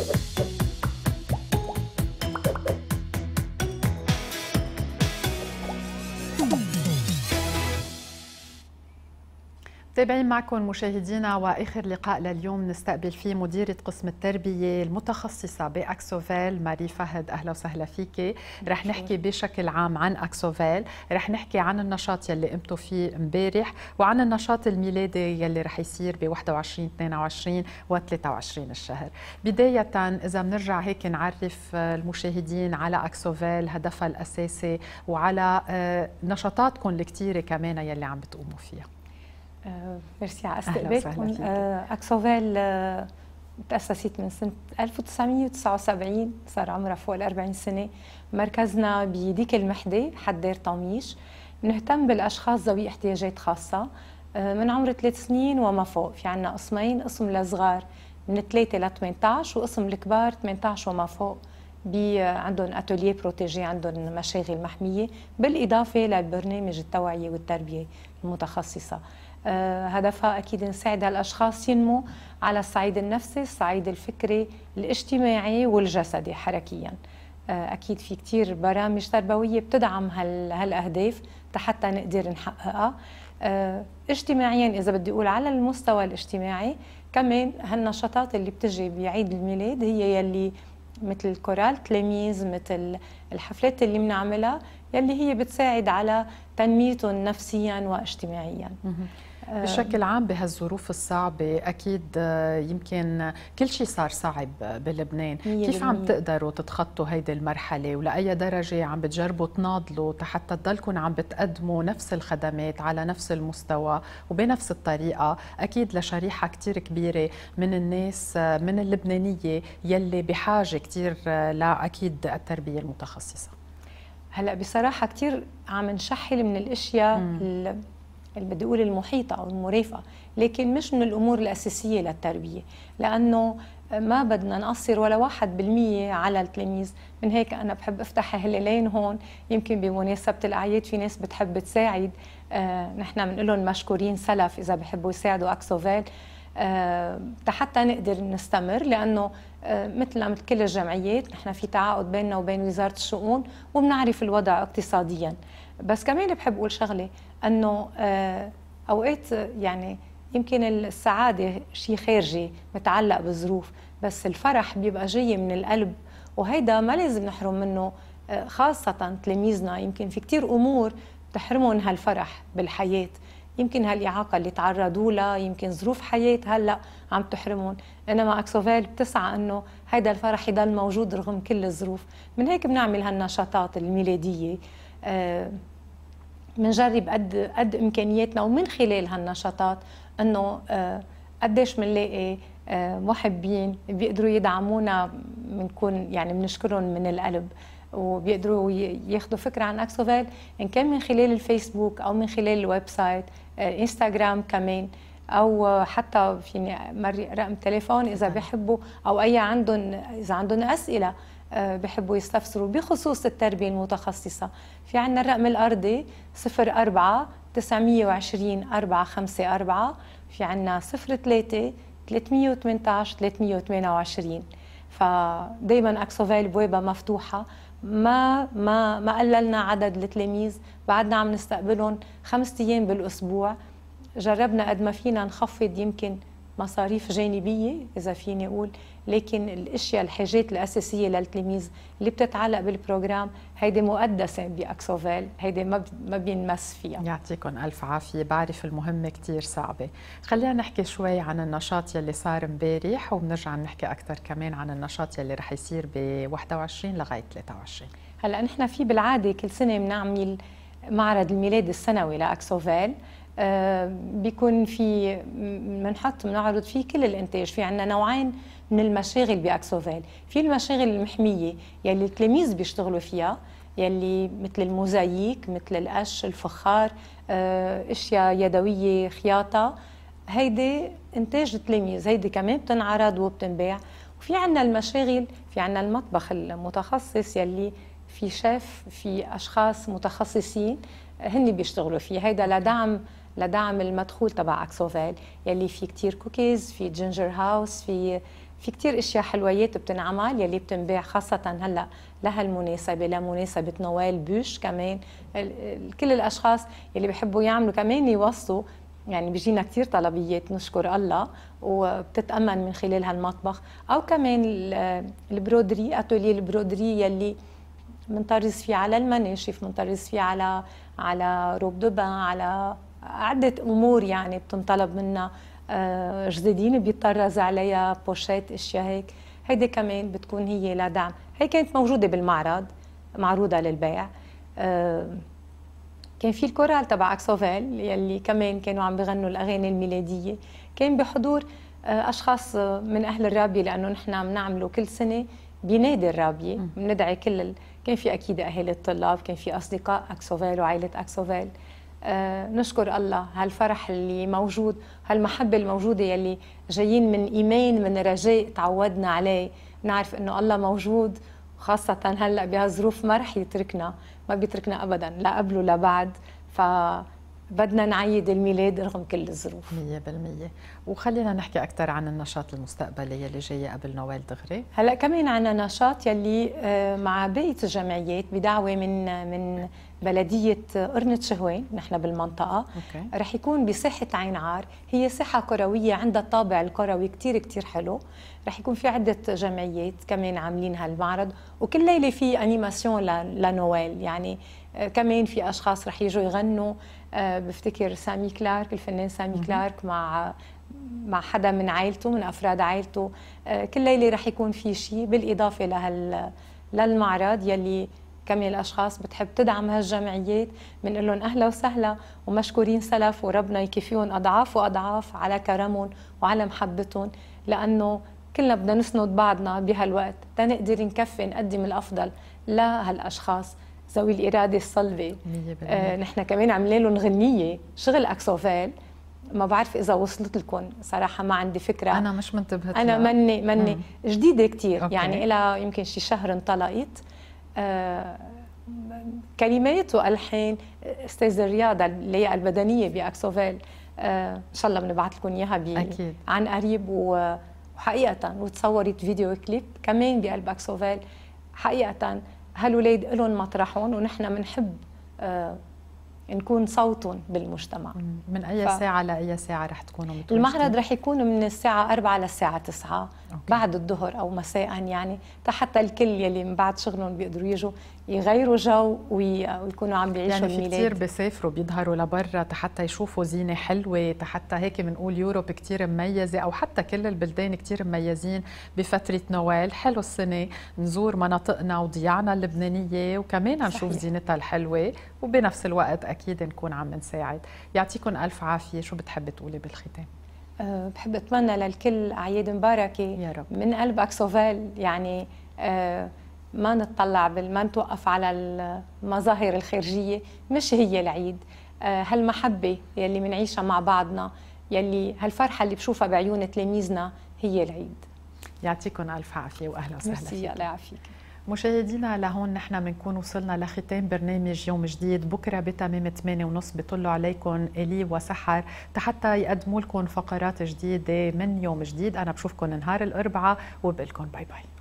Thank you. متابعين معكم مشاهدينا واخر لقاء لليوم نستقبل فيه مديره قسم التربيه المتخصصه باكسوفيل ماري فهد اهلا وسهلا فيكي رح نحكي بشكل عام عن اكسوفيل رح نحكي عن النشاط يلي قمتوا فيه امبارح وعن النشاط الميلادي يلي رح يصير ب 21 22 و 23 الشهر بدايه اذا بنرجع هيك نعرف آه، المشاهدين على اكسوفيل هدفها الاساسي وعلى آه، نشاطاتكم الكثيره كمان يلي عم بتقوموا فيها آه، ميرسي على استقبالكم آه، اكسوفيل آه، تأسست من سنة 1979 صار عمرها فوق ال 40 سنة مركزنا بديك المحدة حدير طميش نهتم بالأشخاص ذوي احتياجات خاصة من عمر ثلاث سنين وما فوق في عنا قسمين قسم للصغار من 3 ل 18 وقسم الكبار 18 وما فوق بي عندهم اتوليه بروتيجي عندهم مشاغل محميه بالاضافه للبرنامج التوعيه والتربيه المتخصصه آه، هدفها اكيد نساعد هالاشخاص ينموا على الصعيد النفسي، الصعيد الفكري، الاجتماعي والجسدي حركيا. آه، اكيد في كثير برامج تربويه بتدعم هالاهداف حتى نقدر نحققها. آه، اجتماعيا اذا بدي اقول على المستوى الاجتماعي كمان هالنشاطات اللي بتجي بعيد الميلاد هي يلي مثل كورال تلاميذ مثل الحفلات اللي بنعملها يلي هي بتساعد على تنميتهم نفسيا واجتماعيا بشكل عام بهالظروف الصعبة أكيد آه، يمكن كل شيء صار صعب بلبنان كيف عم تقدروا تتخطوا هيدي المرحلة ولأي درجة عم بتجربوا تناضلوا حتى تضلكم عم بتقدموا نفس الخدمات على نفس المستوى وبنفس الطريقة أكيد لشريحة كتير كبيرة من الناس آه، من اللبنانية يلي بحاجة كتير آه، لأكيد التربية المتخصصة هلا بصراحه كثير عم نشحل من الاشياء اللي بدي اقول المحيطه او المرافقه لكن مش من الامور الاساسيه للتربيه لانه ما بدنا نقصر ولا واحد بالمية على التلاميذ من هيك أنا بحب أفتح هلالين هون يمكن بمناسبة الأعياد في ناس بتحب تساعد آه نحن بنقول لهم مشكورين سلف إذا بحبوا يساعدوا أكسوفيل آه حتى نقدر نستمر لأنه آه مثلنا مثل كل الجمعيات نحن في تعاقد بيننا وبين وزارة الشؤون وبنعرف الوضع اقتصاديا بس كمان بحب أقول شغلة انه آه، اوقات يعني يمكن السعاده شيء خارجي متعلق بالظروف بس الفرح بيبقى جاي من القلب وهيدا ما لازم نحرم منه آه، خاصه تلاميذنا يمكن في كثير امور بتحرمهم هالفرح بالحياه يمكن هالاعاقه اللي تعرضوا لها يمكن ظروف حياه هلا عم تحرمهم انما اكسوفيل بتسعى انه هيدا الفرح يضل موجود رغم كل الظروف من هيك بنعمل هالنشاطات الميلاديه آه، منجرب قد قد امكانياتنا ومن خلال هالنشاطات انه آه، قديش بنلاقي آه، محبين بيقدروا يدعمونا بنكون يعني بنشكرهم من القلب وبيقدروا ياخذوا فكره عن اكسوفيل ان كان من خلال الفيسبوك او من خلال الويب سايت آه، انستغرام كمان او حتى فيني رقم تليفون اذا بيحبوا او اي عندهم اذا عندهم اسئله آه، بحبوا يستفسروا بخصوص التربية المتخصصة في عندنا الرقم الأرضي 04 920 454 في عندنا 03 318 328 فدايما اكسوفيل بوابة مفتوحة ما ما ما قللنا عدد التلاميذ بعدنا عم نستقبلهم خمس ايام بالاسبوع جربنا قد ما فينا نخفض يمكن مصاريف جانبيه اذا فيني اقول لكن الاشياء الحاجات الاساسيه للتلميذ اللي بتتعلق بالبروجرام هيدي مقدسه باكسوفيل هيدي ما ما بينمس فيها يعطيكم الف عافيه بعرف المهمه كثير صعبه خلينا نحكي شوي عن النشاط يلي صار امبارح وبنرجع نحكي اكثر كمان عن النشاط يلي رح يصير ب 21 لغايه 23 هلا نحن في بالعاده كل سنه بنعمل معرض الميلاد السنوي لاكسوفيل آه، بيكون في منحط بنعرض فيه كل الانتاج في عندنا نوعين من المشاغل باكسوفيل في المشاغل المحميه يلي التلاميذ بيشتغلوا فيها يلي مثل الموزاييك مثل القش الفخار آه، اشياء يدويه خياطه هيدي انتاج التلاميذ هيدي كمان بتنعرض وبتنباع وفي عندنا المشاغل في عندنا المطبخ المتخصص يلي في شيف في اشخاص متخصصين هن بيشتغلوا فيه هيدا لدعم لدعم المدخول تبع اكسوفيل يلي في كتير كوكيز في جينجر هاوس في في كتير اشياء حلويات بتنعمل يلي بتنباع خاصه هلا لهالمناسبه لمناسبه نوال بوش كمان كل الاشخاص يلي بحبوا يعملوا كمان يوصوا يعني بيجينا كثير طلبيات نشكر الله وبتتامن من خلال هالمطبخ او كمان البرودري اتولي البرودري يلي منطرز فيه على المناشف منطرز فيه على على روب دوبان على عدة أمور يعني بتنطلب منا آه، جديدين بيتطرز عليها بوشات اشياء هيك هيدي كمان بتكون هي لدعم هي كانت موجودة بالمعرض معروضة للبيع آه، كان في الكورال تبع اكسوفيل يلي كمان كانوا عم بغنوا الاغاني الميلاديه كان بحضور آه، اشخاص من اهل الرابيه لانه نحن بنعمله كل سنه بنادي الرابيه بندعي كل ال... كان في اكيد اهالي الطلاب كان في اصدقاء اكسوفيل وعائله اكسوفيل آه، نشكر الله هالفرح اللي موجود هالمحبة الموجودة يلي جايين من إيمان من رجاء تعودنا عليه نعرف إنه الله موجود خاصة هلأ بهالظروف ما رح يتركنا ما بيتركنا أبدا لا قبل ولا بعد ف بدنا نعيد الميلاد رغم كل الظروف 100% وخلينا نحكي اكثر عن النشاط المستقبلي يلي جاي قبل نوال دغري هلا كمان عنا نشاط يلي آه، مع بقيه الجمعيات بدعوه من من بلديه قرنة شهوان نحن بالمنطقه أوكي. رح يكون بساحه عين عار هي ساحه كرويه عندها الطابع الكروي كثير كثير حلو رح يكون في عده جمعيات كمان عاملين هالمعرض وكل ليله في انيماسيون لنوال يعني آه، كمان في اشخاص رح يجوا يغنوا آه، بفتكر سامي كلارك الفنان سامي كلارك مع مع حدا من عائلته من افراد عائلته آه، كل ليله رح يكون في شيء بالاضافه لهال للمعرض يلي كمية الاشخاص بتحب تدعم هالجمعيات بنقول لهم اهلا وسهلا ومشكورين سلف وربنا يكفيهم اضعاف واضعاف على كرمهم وعلى محبتهم لانه كلنا بدنا نسند بعضنا بهالوقت تنقدر نكفي نقدم الافضل لهالاشخاص ذوي الاراده الصلبه آه نحن كمان عملنا لهم غنيه شغل اكسوفيل ما بعرف اذا وصلت لكم صراحه ما عندي فكره انا مش منتبهت انا مني مني مم. جديده كثير يعني إلى يمكن شي شهر انطلقت آه كلمات والحان استاذ الرياضه اللي هي البدنيه باكسوفيل آه ان شاء الله بنبعث لكم اياها عن قريب وحقيقه وتصورت فيديو كليب كمان بقلب اكسوفيل حقيقه هالولاد لهم مطرحهم ونحن بنحب آه، نكون صوتهم بالمجتمع من اي ف... ساعه لاي ساعه رح تكونوا متواجدين المعرض رح يكون من الساعه 4 للساعه 9 أوكي. بعد الظهر او مساء يعني حتى الكل يلي من بعد شغلهم بيقدروا يجوا يغيروا جو ويكونوا عم بيعيشوا يعني الميلاد كثير بيسافروا بيظهروا لبرا حتى يشوفوا زينه حلوه حتى هيك بنقول يوروب كثير مميزه او حتى كل البلدان كثير مميزين بفتره نوال حلو السنه نزور مناطقنا وضيعنا اللبنانيه وكمان نشوف زينتها الحلوه وبنفس الوقت اكيد نكون عم نساعد يعطيكم الف عافيه شو بتحبي تقولي بالختام أه، بحب اتمنى للكل اعياد مباركه يا رب من قلب اكسوفيل يعني أه ما نتطلع ما نتوقف على المظاهر الخارجيه مش هي العيد آه، هالمحبه يلي منعيشها مع بعضنا يلي هالفرحه اللي بشوفها بعيون تلاميذنا هي العيد يعطيكم الف عافيه واهلا وسهلا ميرسي الله يعافيك مشاهدينا لهون نحن بنكون وصلنا لختام برنامج يوم جديد بكرة بتمام 8 ونص بيطلوا عليكم إلي وسحر حتى يقدموا لكم فقرات جديدة من يوم جديد أنا بشوفكم نهار الأربعاء لكم باي باي